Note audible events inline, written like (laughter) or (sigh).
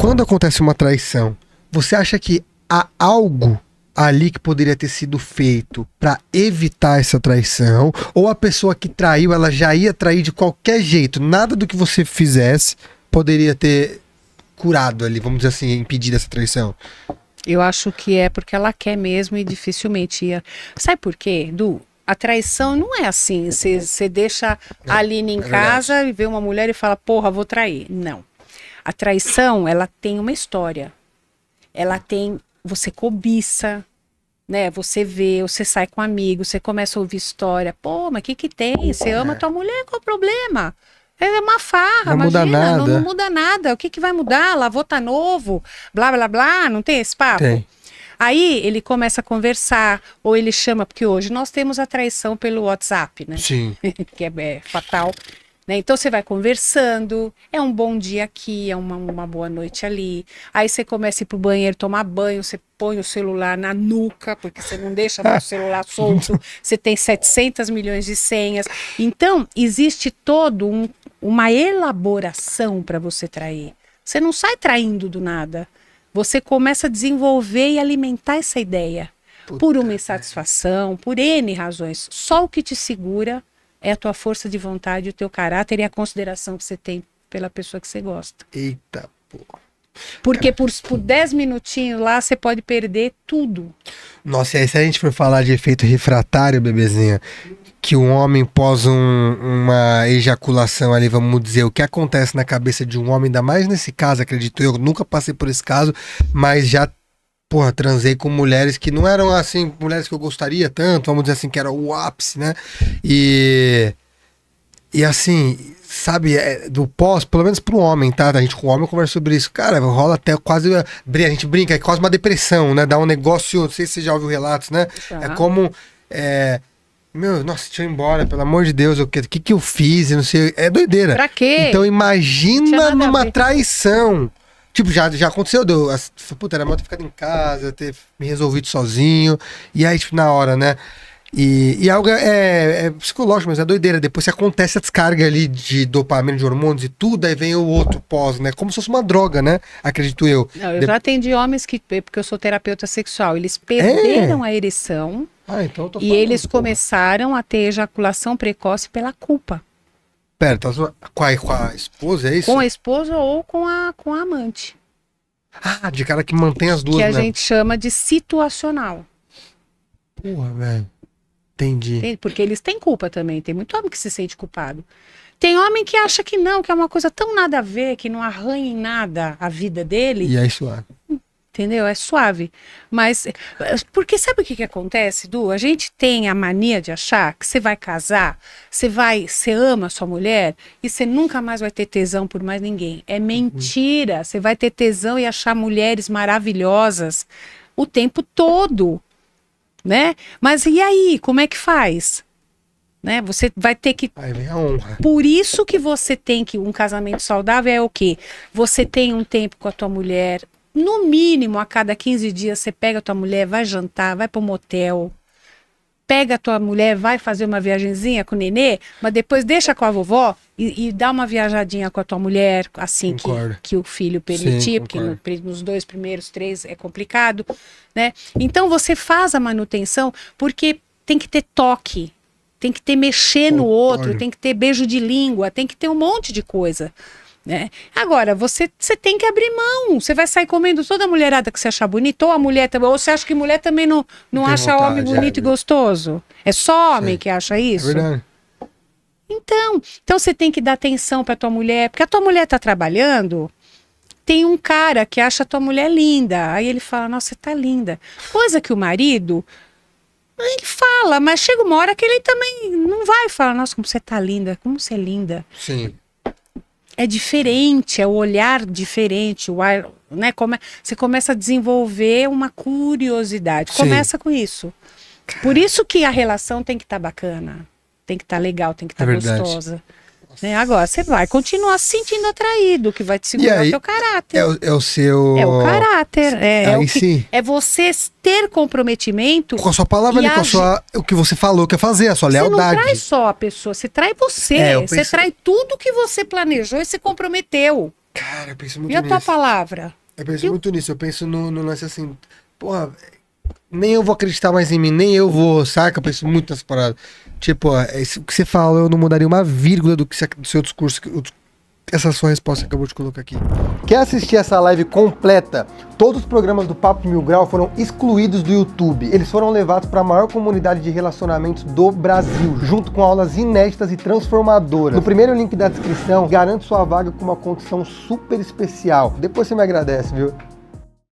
quando acontece uma traição, você acha que há algo ali que poderia ter sido feito para evitar essa traição? Ou a pessoa que traiu, ela já ia trair de qualquer jeito? Nada do que você fizesse poderia ter curado ali, vamos dizer assim, impedido essa traição? Eu acho que é porque ela quer mesmo e dificilmente ia. Sabe por quê, Du? A traição não é assim. Você deixa a Aline em é casa e vê uma mulher e fala, porra, vou trair. Não. A traição, ela tem uma história. Ela tem. Você cobiça, né? Você vê, você sai com um amigo, você começa a ouvir história. Pô, mas o que, que tem? Você é. ama tua mulher, qual o problema? É uma farra, não imagina, muda nada. Não, não, muda nada. O que, que vai mudar? Lavou tá novo, blá blá blá, não tem esse papo? Tem. Aí ele começa a conversar, ou ele chama, porque hoje nós temos a traição pelo WhatsApp, né? Sim. (laughs) que é, é fatal. Né? Então você vai conversando, é um bom dia aqui, é uma, uma boa noite ali. Aí você começa a ir pro banheiro tomar banho, você põe o celular na nuca, porque você não deixa o celular (laughs) solto, você tem 700 milhões de senhas. Então, existe todo um, uma elaboração para você trair. Você não sai traindo do nada. Você começa a desenvolver e alimentar essa ideia. Puta por uma insatisfação, por N razões. Só o que te segura é a tua força de vontade, o teu caráter e a consideração que você tem pela pessoa que você gosta. Eita, porra. Porque por, por 10 minutinhos lá você pode perder tudo. Nossa, e aí se a gente for falar de efeito refratário, bebezinha, que um homem pós um, uma ejaculação ali, vamos dizer, o que acontece na cabeça de um homem, ainda mais nesse caso, acredito eu, nunca passei por esse caso, mas já porra, transei com mulheres que não eram assim, mulheres que eu gostaria tanto, vamos dizer assim, que era o ápice, né? E. E assim, sabe, é, do pós, pelo menos pro homem, tá? A gente com o homem conversa sobre isso. Cara, rola até quase. É, a gente brinca, é quase uma depressão, né? Dá um negócio, não sei se você já ouviu relatos, né? É como. É, meu, nossa, deixa eu ir embora, pelo amor de Deus, o que, que, que eu fiz? não sei. É doideira. Pra quê? Então imagina numa traição. Tipo, já, já aconteceu, deu. Assim, tipo, puta, era mal ter ficado em casa, ter me resolvido sozinho. E aí, tipo, na hora, né? E, e é algo é, é psicológico, mas é doideira. Depois acontece a descarga ali de dopamina, de hormônios e tudo, aí vem o outro pós, né? Como se fosse uma droga, né? Acredito eu. Não, eu de... já atendi homens que, é, porque eu sou terapeuta sexual, eles é? perderam é. a ereção ah, então e eles porra. começaram a ter ejaculação precoce pela culpa. Pera, tá com a, com a esposa, é isso? Com a esposa ou com a, com a amante. Ah, de cara que mantém as duas, Que a né? gente chama de situacional. Porra, velho. Entendi. Porque eles têm culpa também. Tem muito homem que se sente culpado. Tem homem que acha que não, que é uma coisa tão nada a ver, que não arranha em nada a vida dele. E é isso lá entendeu? É suave. Mas, porque sabe o que, que acontece, Du? A gente tem a mania de achar que você vai casar, você vai, você ama a sua mulher e você nunca mais vai ter tesão por mais ninguém. É uhum. mentira. Você vai ter tesão e achar mulheres maravilhosas o tempo todo, né? Mas e aí, como é que faz? né? Você vai ter que. vem minha honra. Por isso que você tem que um casamento saudável é o quê? Você tem um tempo com a tua mulher, no mínimo, a cada 15 dias, você pega a tua mulher, vai jantar, vai para um motel, pega a tua mulher, vai fazer uma viagenzinha com o nenê, mas depois deixa com a vovó e, e dá uma viajadinha com a tua mulher, assim que, que, o filho permitir, Sim, porque no, nos dois primeiros três é complicado, né? Então você faz a manutenção porque tem que ter toque, tem que ter mexer no outro, tem que ter beijo de língua, tem que ter um monte de coisa. Né? Agora, você, você tem que abrir mão. Você vai sair comendo toda a mulherada que você achar bonita, ou a mulher também. Ou você acha que mulher também não, não, acha vontade, homem é, bonito é, e né? gostoso? É só homem Sim. que acha é isso? É verdade. Então, então você tem que dar atenção para tua mulher, porque a tua mulher tá trabalhando, tem um cara que acha a tua mulher linda. Aí ele fala: "Nossa, você tá linda". Coisa que o marido ele fala, mas chega uma hora que ele também não vai falar, nossa, como você tá linda, como você é linda. Sim é diferente, é o olhar diferente, o ar, né? é? você começa a desenvolver uma curiosidade. Começa Sim. com isso. Por isso que a relação tem que estar tá bacana, tem que estar tá legal, tem que estar tá é gostosa. Né? Agora, você vai continuar se sentindo atraído, que vai te segurar aí, o seu caráter. É o, é o, seu. É o caráter. É, é aí que, sim. é você ter comprometimento. Com a sua palavra, ali, com a sua, o que você falou, que é fazer, a sua lealdade. Você não trai só a pessoa, você trai você. É, você trai tudo que você planejou e se comprometeu. Cara, eu penso muito nisso. E a tua palavra? Eu penso e muito eu... nisso. Eu penso no, no lance assim, porra, nem eu vou acreditar mais em mim, nem eu vou, saca? Eu penso muito nessa parada. Tipo, o que você fala, eu não mudaria uma vírgula do, que você, do seu discurso. Essa sua resposta que acabou de colocar aqui. Quer assistir essa live completa? Todos os programas do Papo Mil Grau foram excluídos do YouTube. Eles foram levados para a maior comunidade de relacionamentos do Brasil, junto com aulas inéditas e transformadoras. No primeiro link da descrição, garante sua vaga com uma condição super especial. Depois você me agradece, viu?